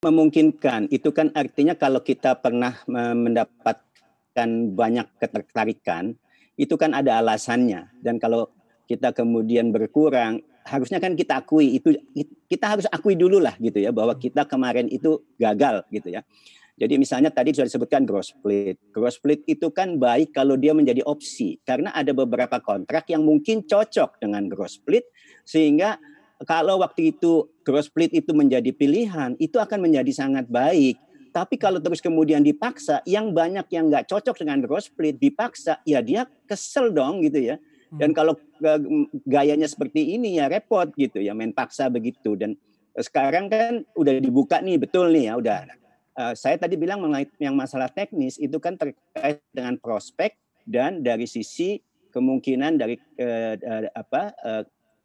memungkinkan itu kan artinya kalau kita pernah mendapatkan banyak ketertarikan itu kan ada alasannya dan kalau kita kemudian berkurang harusnya kan kita akui itu kita harus akui dulu lah gitu ya bahwa kita kemarin itu gagal gitu ya jadi misalnya tadi sudah disebutkan gross split. gross split itu kan baik kalau dia menjadi opsi karena ada beberapa kontrak yang mungkin cocok dengan gross split sehingga kalau waktu itu cross split itu menjadi pilihan, itu akan menjadi sangat baik. Tapi kalau terus kemudian dipaksa, yang banyak yang nggak cocok dengan cross split dipaksa, ya dia kesel dong gitu ya. Hmm. Dan kalau eh, gayanya seperti ini ya repot gitu ya, main paksa begitu. Dan eh, sekarang kan udah dibuka nih, betul nih ya, udah. Eh, saya tadi bilang mengenai yang masalah teknis itu kan terkait dengan prospek dan dari sisi kemungkinan dari eh, apa apa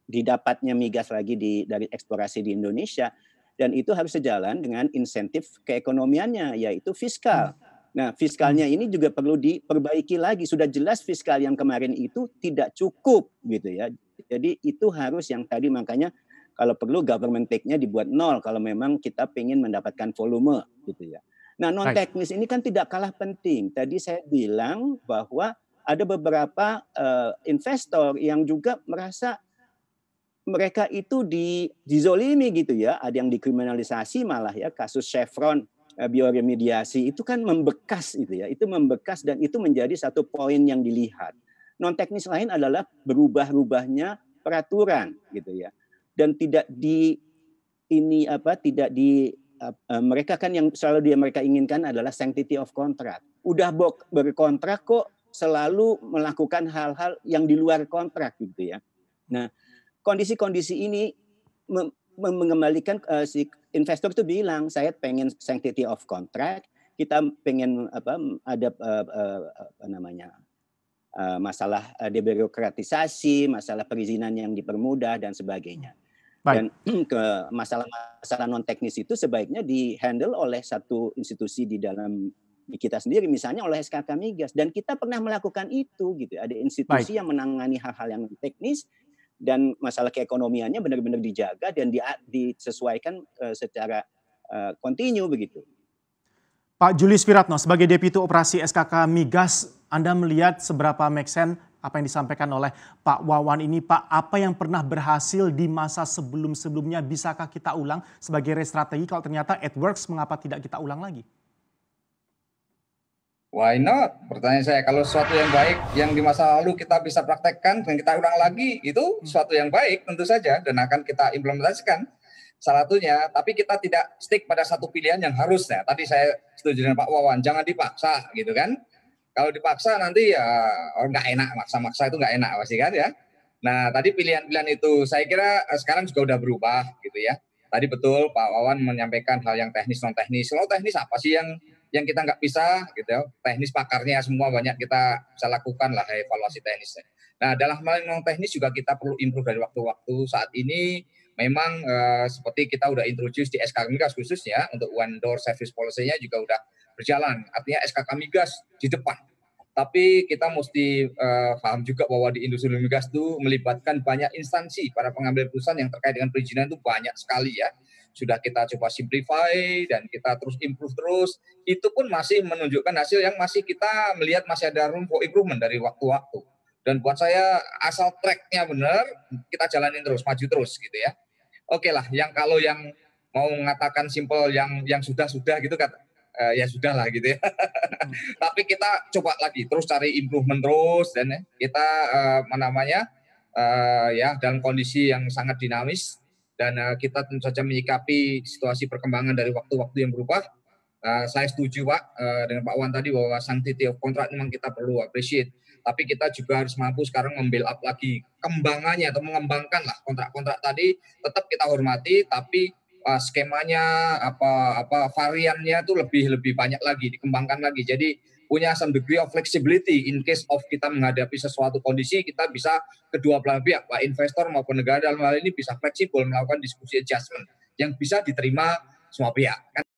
didapatnya migas lagi di dari eksplorasi di Indonesia dan itu harus sejalan dengan insentif keekonomiannya yaitu fiskal. Nah, fiskalnya ini juga perlu diperbaiki lagi. Sudah jelas fiskal yang kemarin itu tidak cukup gitu ya. Jadi itu harus yang tadi makanya kalau perlu government take-nya dibuat nol kalau memang kita ingin mendapatkan volume gitu ya. Nah, non teknis ini kan tidak kalah penting. Tadi saya bilang bahwa ada beberapa uh, investor yang juga merasa mereka itu di dizolimi gitu ya, ada yang dikriminalisasi malah ya kasus Chevron eh, bioremediasi itu kan membekas itu ya, itu membekas dan itu menjadi satu poin yang dilihat. Non teknis lain adalah berubah-ubahnya peraturan gitu ya. Dan tidak di ini apa tidak di eh, mereka kan yang selalu dia mereka inginkan adalah sanctity of contract. Udah bok berkontrak kok selalu melakukan hal-hal yang di luar kontrak gitu ya. Nah, kondisi-kondisi ini mengembalikan uh, si investor itu bilang saya pengen sanctity of contract, kita pengen apa ada uh, uh, apa namanya uh, masalah uh, debirokratisasi, masalah perizinan yang dipermudah dan sebagainya. Baik. Dan ke masalah-masalah non teknis itu sebaiknya dihandle oleh satu institusi di dalam kita sendiri misalnya oleh SKK Migas dan kita pernah melakukan itu gitu ya. ada institusi Baik. yang menangani hal-hal yang teknis dan masalah keekonomiannya benar-benar dijaga dan di, disesuaikan uh, secara kontinu eh, uh, begitu. Pak Julius Firatno, sebagai Deputi Operasi SKK Migas, Anda melihat seberapa make apa yang disampaikan oleh Pak Wawan ini, Pak, apa yang pernah berhasil di masa sebelum-sebelumnya, bisakah kita ulang sebagai strategi kalau ternyata it works, mengapa tidak kita ulang lagi? Why not? Pertanyaan saya, kalau sesuatu yang baik yang di masa lalu kita bisa praktekkan dan kita ulang lagi, itu hmm. sesuatu yang baik tentu saja dan akan kita implementasikan salah satunya. Tapi kita tidak stick pada satu pilihan yang harusnya. Tadi saya setuju dengan Pak Wawan, jangan dipaksa gitu kan. Kalau dipaksa nanti ya oh, nggak enak, maksa-maksa itu nggak enak pasti kan ya. Nah tadi pilihan-pilihan itu saya kira eh, sekarang juga udah berubah gitu ya. Tadi betul Pak Wawan menyampaikan hal yang teknis non teknis. Kalau teknis apa sih yang yang kita nggak bisa gitu ya. teknis pakarnya semua banyak kita bisa lakukan lah evaluasi teknisnya nah dalam hal yang teknis juga kita perlu improve dari waktu-waktu saat ini memang eh, seperti kita udah introduce di SK Migas khususnya untuk one door service policy-nya juga udah berjalan artinya SK Migas di depan tapi kita mesti uh, eh, paham juga bahwa di industri migas itu melibatkan banyak instansi para pengambil keputusan yang terkait dengan perizinan itu banyak sekali ya sudah kita coba simplify dan kita terus improve terus itu pun masih menunjukkan hasil yang masih kita melihat masih ada room for improvement dari waktu-waktu dan buat saya asal tracknya benar kita jalanin terus maju terus gitu ya oke okay lah yang kalau yang mau mengatakan simple yang yang sudah sudah gitu kata uh, ya sudah lah gitu ya. Hmm. Tapi kita coba lagi terus cari improvement terus dan ya, kita uh, namanya uh, ya dalam kondisi yang sangat dinamis dan uh, kita tentu saja menyikapi situasi perkembangan dari waktu-waktu yang berubah. Uh, saya setuju Pak uh, dengan Pak Wan tadi bahwa sanctity of contract memang kita perlu appreciate. Tapi kita juga harus mampu sekarang membuild up lagi kembangannya atau mengembangkan lah kontrak-kontrak tadi tetap kita hormati tapi uh, skemanya apa apa variannya tuh lebih lebih banyak lagi dikembangkan lagi. Jadi punya some degree of flexibility in case of kita menghadapi sesuatu kondisi kita bisa kedua belah pihak pak investor maupun negara dalam hal ini bisa fleksibel melakukan diskusi adjustment yang bisa diterima semua pihak. Kan?